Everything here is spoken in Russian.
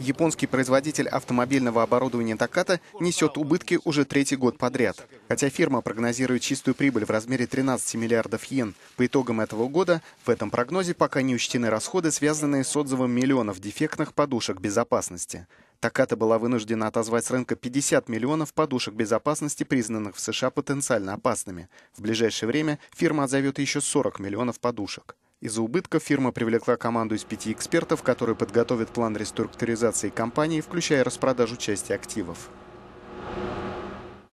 Японский производитель автомобильного оборудования Таката несет убытки уже третий год подряд. Хотя фирма прогнозирует чистую прибыль в размере 13 миллиардов йен, по итогам этого года в этом прогнозе пока не учтены расходы, связанные с отзывом миллионов дефектных подушек безопасности. Таката была вынуждена отозвать с рынка 50 миллионов подушек безопасности, признанных в США потенциально опасными. В ближайшее время фирма отзовет еще 40 миллионов подушек. Из-за убытков фирма привлекла команду из пяти экспертов, которые подготовят план реструктуризации компании, включая распродажу части активов.